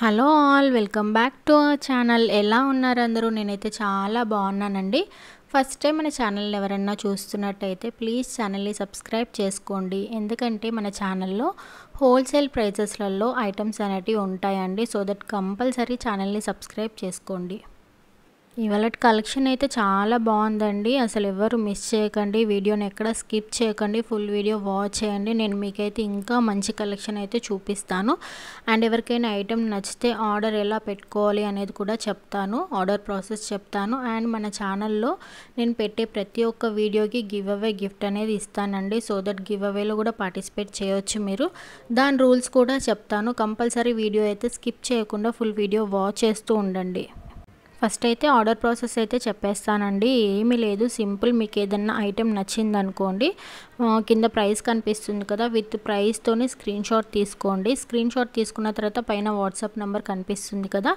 hello all welcome back to our channel ఎలా ఉన్నారు అందరూ నేనైతే చాలా బాగున్నానండి ఫస్ట్ టైం మన ఛానల్ని ఎవరన్నా చూస్తున్నట్టయితే ప్లీజ్ ఛానల్ని సబ్స్క్రైబ్ చేసుకోండి ఎందుకంటే మన ఛానల్లో హోల్సేల్ ప్రైజెస్లలో ఐటమ్స్ అనేటివి ఉంటాయండి సో దట్ కంపల్సరీ ఛానల్ని సబ్స్క్రైబ్ చేసుకోండి ఇవాళ కలెక్షన్ అయితే చాలా బాగుందండి అసలు ఎవరు మిస్ చేయకండి వీడియోని ఎక్కడ స్కిప్ చేయకండి ఫుల్ వీడియో వాచ్ చేయండి నేను మీకైతే ఇంకా మంచి కలెక్షన్ అయితే చూపిస్తాను అండ్ ఎవరికైనా ఐటెం నచ్చితే ఆర్డర్ ఎలా పెట్టుకోవాలి అనేది కూడా చెప్తాను ఆర్డర్ ప్రాసెస్ చెప్తాను అండ్ మన ఛానల్లో నేను పెట్టే ప్రతి ఒక్క వీడియోకి గివ్ అవే గిఫ్ట్ అనేది ఇస్తానండి సో దట్ గివ్ అవేలో కూడా పార్టిసిపేట్ చేయొచ్చు మీరు దాని రూల్స్ కూడా చెప్తాను కంపల్సరీ వీడియో అయితే స్కిప్ చేయకుండా ఫుల్ వీడియో వాచ్ చేస్తూ ఉండండి ఫస్ట్ అయితే ఆర్డర్ ప్రాసెస్ అయితే చెప్పేస్తానండి ఏమీ లేదు సింపుల్ మీకు ఏదన్నా ఐటెం నచ్చింది అనుకోండి కింద ప్రైస్ కనిపిస్తుంది కదా విత్ ప్రైస్తోనే స్క్రీన్ షాట్ తీసుకోండి స్క్రీన్ షాట్ తీసుకున్న తర్వాత పైన వాట్సాప్ నెంబర్ కనిపిస్తుంది కదా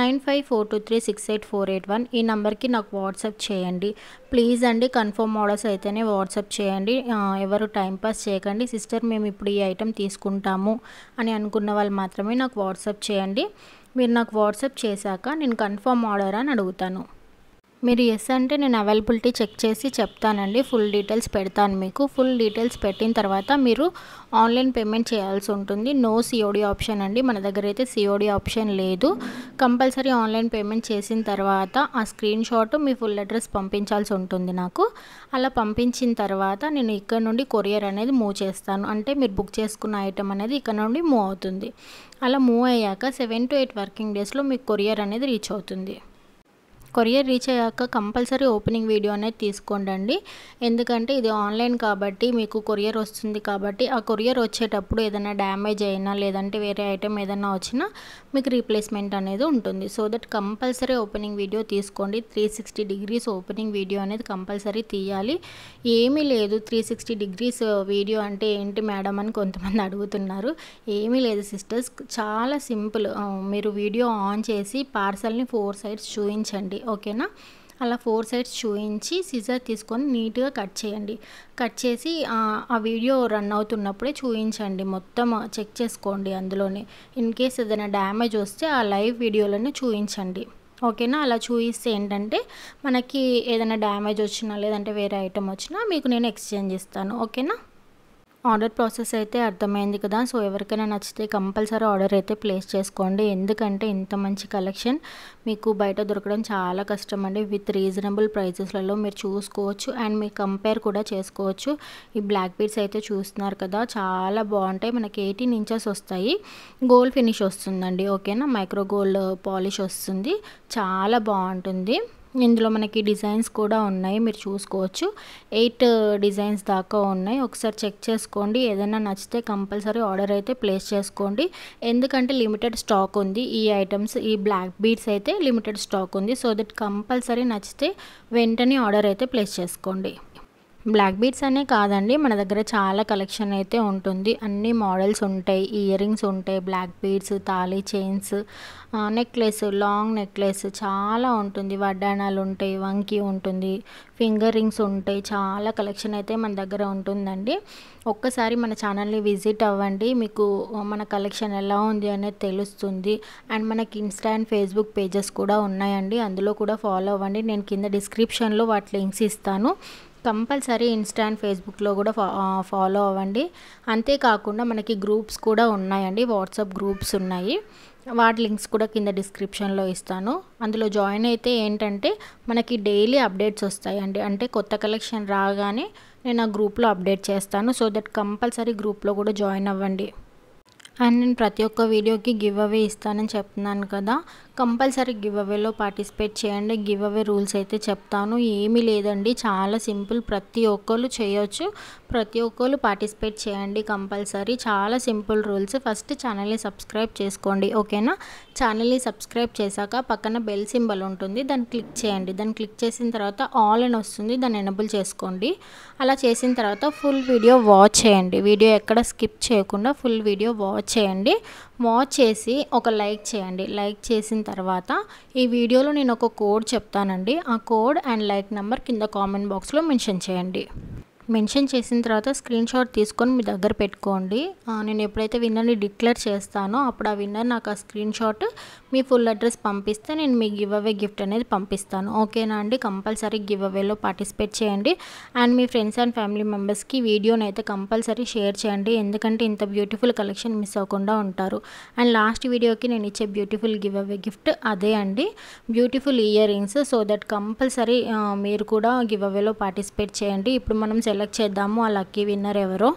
nine five four three six eight four eight one ఈ నెంబర్కి నాకు వాట్సాప్ చేయండి ప్లీజ్ అండి కన్ఫర్మ్ ఆర్డర్స్ అయితేనే వాట్సాప్ చేయండి ఎవరు టైంపాస్ చేయకండి సిస్టర్ మేము ఇప్పుడు ఈ ఐటెం తీసుకుంటాము అని అనుకున్న వాళ్ళు మాత్రమే నాకు వాట్సాప్ చేయండి మీరు నాకు వాట్సాప్ చేశాక నేను కన్ఫర్మ్ ఆర్డర్ అని అడుగుతాను మీరు ఎస్ అంటే నేను అవైలబిలిటీ చెక్ చేసి చెప్తానండి ఫుల్ డీటెయిల్స్ పెడతాను మీకు ఫుల్ డీటెయిల్స్ పెట్టిన తర్వాత మీరు ఆన్లైన్ పేమెంట్ చేయాల్సి ఉంటుంది నో సిఓడి ఆప్షన్ అండి మన దగ్గర అయితే సిఓడి ఆప్షన్ లేదు కంపల్సరీ ఆన్లైన్ పేమెంట్ చేసిన తర్వాత ఆ స్క్రీన్ షాట్ మీ ఫుల్ అడ్రస్ పంపించాల్సి ఉంటుంది నాకు అలా పంపించిన తర్వాత నేను ఇక్కడ నుండి కొరియర్ అనేది మూవ్ చేస్తాను అంటే మీరు బుక్ చేసుకున్న ఐటమ్ అనేది ఇక్కడ నుండి మూవ్ అవుతుంది అలా మూవ్ అయ్యాక సెవెన్ టు ఎయిట్ వర్కింగ్ డేస్లో మీకు కొరియర్ అనేది రీచ్ అవుతుంది కొరియర్ రీచ్ అయ్యాక కంపల్సరీ ఓపెనింగ్ వీడియో అనేది తీసుకోండి ఎందుకంటే ఇది ఆన్లైన్ కాబట్టి మీకు కొరియర్ వస్తుంది కాబట్టి ఆ కొరియర్ వచ్చేటప్పుడు ఏదైనా డ్యామేజ్ అయినా లేదంటే వేరే ఐటెం ఏదైనా వచ్చినా మీకు రీప్లేస్మెంట్ అనేది ఉంటుంది so that compulsory opening video తీసుకోండి three sixty degrees opening video అనేది కంపల్సరీ తీయాలి ఏమీ లేదు త్రీ సిక్స్టీ డిగ్రీస్ వీడియో అంటే ఏంటి మేడం అని కొంతమంది అడుగుతున్నారు ఏమీ లేదు సిస్టర్స్ చాలా సింపుల్ మీరు వీడియో ఆన్ చేసి పార్సల్ని ఫోర్ సైడ్స్ చూపించండి ఓకేనా అలా ఫోర్ సైడ్స్ చూయించి సిజర్ తీసుకొని నీట్గా కట్ చేయండి కట్ చేసి ఆ వీడియో రన్ అవుతున్నప్పుడే చూయించండి మొత్తం చెక్ చేసుకోండి అందులోనే ఇన్ కేస్ ఏదైనా డ్యామేజ్ వస్తే ఆ లైవ్ వీడియోలోనే చూయించండి ఓకేనా అలా చూయిస్తే ఏంటంటే మనకి ఏదైనా డ్యామేజ్ వచ్చినా లేదంటే వేరే ఐటమ్ వచ్చినా మీకు నేను ఎక్స్చేంజ్ ఇస్తాను ఓకేనా ఆర్డర్ ప్రాసెస్ అయితే అర్థమైంది కదా సో ఎవరికైనా నచ్చితే కంపల్సరీ ఆర్డర్ అయితే ప్లేస్ చేసుకోండి ఎందుకంటే ఇంత మంచి కలెక్షన్ మీకు బయట దొరకడం చాలా కష్టం అండి విత్ రీజనబుల్ ప్రైజెస్లలో మీరు చూసుకోవచ్చు అండ్ మీరు కంపేర్ కూడా చేసుకోవచ్చు ఈ బ్లాక్ బీడ్స్ అయితే చూస్తున్నారు కదా చాలా బాగుంటాయి మనకి ఎయిటీన్ ఇంచెస్ వస్తాయి గోల్డ్ ఫినిష్ వస్తుందండి ఓకేనా మైక్రో గోల్డ్ పాలిష్ వస్తుంది చాలా బాగుంటుంది ఇందులో మనకి డిజైన్స్ కూడా ఉన్నాయి మీరు చూసుకోవచ్చు ఎయిట్ uh, డిజైన్స్ దాకా ఉన్నాయి ఒకసారి చెక్ చేసుకోండి ఏదైనా నచ్చితే కంపల్సరీ ఆర్డర్ అయితే ప్లేస్ చేసుకోండి ఎందుకంటే లిమిటెడ్ స్టాక్ ఉంది ఈ ఐటమ్స్ ఈ బ్లాక్ బీడ్స్ అయితే లిమిటెడ్ స్టాక్ ఉంది సో దట్ కంపల్సరీ నచ్చితే వెంటనే ఆర్డర్ అయితే ప్లేస్ చేసుకోండి బ్లాక్ బీట్స్ అనే కాదండి మన దగ్గర చాలా కలెక్షన్ అయితే ఉంటుంది అన్ని మోడల్స్ ఉంటాయి ఇయర్ రింగ్స్ ఉంటాయి బ్లాక్ బీట్స్ తాళీ చైన్స్ నెక్లెస్ లాంగ్ నెక్లెస్ చాలా ఉంటుంది వడ్డాణాలు ఉంటాయి వంకి ఉంటుంది ఫింగర్ రింగ్స్ ఉంటాయి చాలా కలెక్షన్ అయితే మన దగ్గర ఉంటుందండి ఒక్కసారి మన ఛానల్ని విజిట్ అవ్వండి మీకు మన కలెక్షన్ ఎలా ఉంది అనేది తెలుస్తుంది అండ్ మనకి ఇన్స్టా అండ్ ఫేస్బుక్ పేజెస్ కూడా ఉన్నాయండి అందులో కూడా ఫాలో అవ్వండి నేను కింద డిస్క్రిప్షన్లో వాటి లింక్స్ ఇస్తాను కంపల్సరీ ఇన్స్టా అండ్ ఫేస్బుక్లో కూడా ఫాలో అవ్వండి అంతేకాకుండా మనకి గ్రూప్స్ కూడా ఉన్నాయండి వాట్సాప్ గ్రూప్స్ ఉన్నాయి వాటి లింక్స్ కూడా కింద డిస్క్రిప్షన్లో ఇస్తాను అందులో జాయిన్ అయితే ఏంటంటే మనకి డైలీ అప్డేట్స్ వస్తాయండి అంటే కొత్త కలెక్షన్ రాగానే నేను ఆ గ్రూప్లో అప్డేట్ చేస్తాను సో దట్ కంపల్సరీ గ్రూప్లో కూడా జాయిన్ అవ్వండి అండ్ నేను ప్రతి ఒక్క వీడియోకి గివ్ అవే ఇస్తానని చెప్తున్నాను కదా కంపల్సరీ గివ్ అవేలో పార్టిసిపేట్ చేయండి గివ్ అవే రూల్స్ అయితే చెప్తాను ఏమీ లేదండి చాలా సింపుల్ ప్రతి ఒక్కరు చేయొచ్చు ప్రతి ఒక్కరు పార్టిసిపేట్ చేయండి కంపల్సరీ చాలా సింపుల్ రూల్స్ ఫస్ట్ ఛానల్ని సబ్స్క్రైబ్ చేసుకోండి ఓకేనా ఛానల్ని సబ్స్క్రైబ్ చేశాక పక్కన బెల్ సింబల్ ఉంటుంది దాన్ని క్లిక్ చేయండి దాన్ని క్లిక్ చేసిన తర్వాత ఆల్ అని వస్తుంది దాన్ని ఎనబుల్ చేసుకోండి అలా చేసిన తర్వాత ఫుల్ వీడియో వాచ్ చేయండి వీడియో ఎక్కడ స్కిప్ చేయకుండా ఫుల్ వీడియో వాచ్ చేయండి వాచ్ చేసి ఒక లైక్ చేయండి లైక్ చేసిన తర్వాత ఈ వీడియోలో నేను ఒక కోడ్ చెప్తానండి ఆ కోడ్ అండ్ లైక్ నెంబర్ కింద కామెంట్ బాక్స్లో మెన్షన్ చేయండి మెన్షన్ చేసిన తర్వాత స్క్రీన్ షాట్ తీసుకొని మీ దగ్గర పెట్టుకోండి నేను ఎప్పుడైతే విన్నర్ని డిక్లేర్ చేస్తానో అప్పుడు ఆ విన్నర్ నాకు ఆ స్క్రీన్ షాట్ మీ ఫుల్ అడ్రస్ పంపిస్తే నేను మీ గివ్ అవే గిఫ్ట్ అనేది పంపిస్తాను ఓకేనా అండి కంపల్సరీ గివ్ అవేలో పార్టిసిపేట్ చేయండి అండ్ మీ ఫ్రెండ్స్ అండ్ ఫ్యామిలీ మెంబర్స్కి వీడియోని అయితే కంపల్సరీ షేర్ చేయండి ఎందుకంటే ఇంత బ్యూటిఫుల్ కలెక్షన్ మిస్ అవ్వకుండా ఉంటారు అండ్ లాస్ట్ వీడియోకి నేను ఇచ్చే బ్యూటిఫుల్ గివ్ అవే గిఫ్ట్ అదే అండి beautiful ear rings so that compulsory మీరు కూడా గివ్ అవేలో పార్టిసిపేట్ చేయండి ఇప్పుడు మనం సెల్ సెలెక్ట్ చేద్దాము ఆ లక్కీ విన్నర్ ఎవరో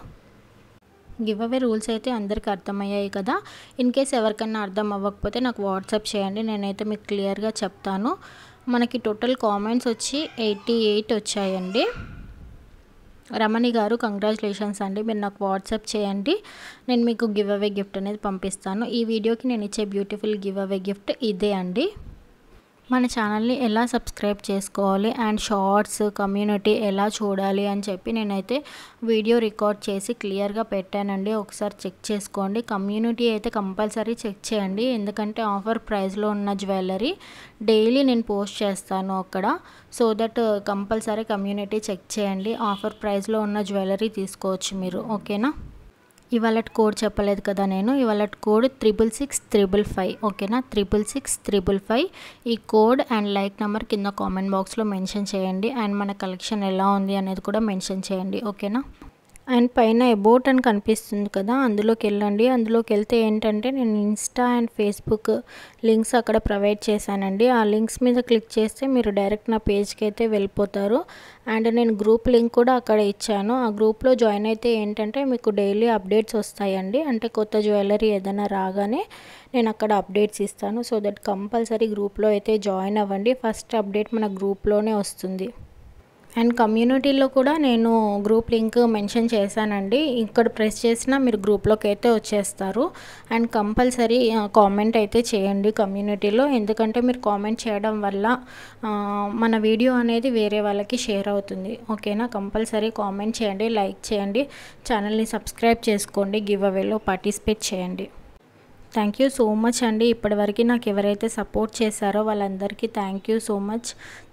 గివ్ అవే రూల్స్ అయితే అందరికీ అర్థమయ్యాయి కదా ఇన్ కేస్ ఎవరికైనా అర్థం అవ్వకపోతే నాకు వాట్సాప్ చేయండి నేనైతే మీకు క్లియర్గా చెప్తాను మనకి టోటల్ కామెంట్స్ వచ్చి ఎయిటీ ఎయిట్ వచ్చాయండి రమణి గారు కంగ్రాచులేషన్స్ అండి మీరు నాకు వాట్సాప్ చేయండి నేను మీకు గివ్ అవే గిఫ్ట్ అనేది పంపిస్తాను ఈ వీడియోకి నేను ఇచ్చే బ్యూటిఫుల్ గివ్ అవే గిఫ్ట్ ఇదే అండి మన ఛానల్ని ఎలా సబ్స్క్రైబ్ చేసుకోవాలి అండ్ షార్ట్స్ కమ్యూనిటీ ఎలా చూడాలి అని చెప్పి నేనైతే వీడియో రికార్డ్ చేసి క్లియర్గా పెట్టానండి ఒకసారి చెక్ చేసుకోండి కమ్యూనిటీ అయితే కంపల్సరీ చెక్ చేయండి ఎందుకంటే ఆఫర్ ప్రైస్లో ఉన్న జ్యువెలరీ డైలీ నేను పోస్ట్ చేస్తాను అక్కడ so that compulsory community check చేయండి ఆఫర్ ప్రైస్లో ఉన్న జ్యువెలరీ తీసుకోవచ్చు మీరు ఓకేనా ఇవాళ కోడ్ చెప్పలేదు కదా నేను ఇవాళ code triple six triple five ఓకేనా త్రిబుల్ సిక్స్ త్రిబుల్ ఫైవ్ ఈ కోడ్ అండ్ లైక్ నెంబర్ కింద కామెంట్ బాక్స్లో మెన్షన్ చేయండి అండ్ మన కలెక్షన్ ఎలా ఉంది అనేది కూడా మెన్షన్ చేయండి ఓకేనా అండ్ పైన ఎబోట్ అని కనిపిస్తుంది కదా అందులోకి వెళ్ళండి అందులోకి వెళ్తే ఏంటంటే నేను ఇన్స్టా అండ్ ఫేస్బుక్ లింక్స్ అక్కడ ప్రొవైడ్ చేశానండి ఆ లింక్స్ మీద క్లిక్ చేస్తే మీరు డైరెక్ట్ నా పేజ్కి అయితే వెళ్ళిపోతారు అండ్ నేను గ్రూప్ లింక్ కూడా అక్కడ ఇచ్చాను ఆ గ్రూప్లో జాయిన్ అయితే ఏంటంటే మీకు డైలీ అప్డేట్స్ వస్తాయండి అంటే కొత్త జ్యువెలరీ ఏదైనా రాగానే నేను అక్కడ అప్డేట్స్ ఇస్తాను సో దట్ కంపల్సరీ గ్రూప్లో అయితే జాయిన్ అవ్వండి ఫస్ట్ అప్డేట్ మన గ్రూప్లోనే వస్తుంది అండ్ కమ్యూనిటీలో కూడా నేను గ్రూప్ లింక్ మెన్షన్ చేశానండి ఇక్కడ ప్రెస్ చేసినా మీరు గ్రూప్లోకి అయితే వచ్చేస్తారు అండ్ కంపల్సరీ కామెంట్ అయితే చేయండి కమ్యూనిటీలో ఎందుకంటే మీరు కామెంట్ చేయడం వల్ల మన వీడియో అనేది వేరే వాళ్ళకి షేర్ అవుతుంది ఓకేనా కంపల్సరీ కామెంట్ చేయండి లైక్ చేయండి ఛానల్ని సబ్స్క్రైబ్ చేసుకోండి గివ్ అవేలో పార్టిసిపేట్ చేయండి థ్యాంక్ యూ సో మచ్ అండి ఇప్పటివరకు నాకు ఎవరైతే సపోర్ట్ చేశారో వాళ్ళందరికీ థ్యాంక్ యూ సో మచ్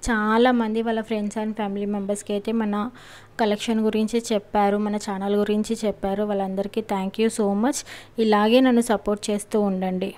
చాలామంది వాళ్ళ ఫ్రెండ్స్ అండ్ ఫ్యామిలీ మెంబర్స్కి అయితే మన కలెక్షన్ గురించి చెప్పారు మన ఛానల్ గురించి చెప్పారు వాళ్ళందరికీ థ్యాంక్ యూ సో మచ్ ఇలాగే నన్ను సపోర్ట్ చేస్తూ ఉండండి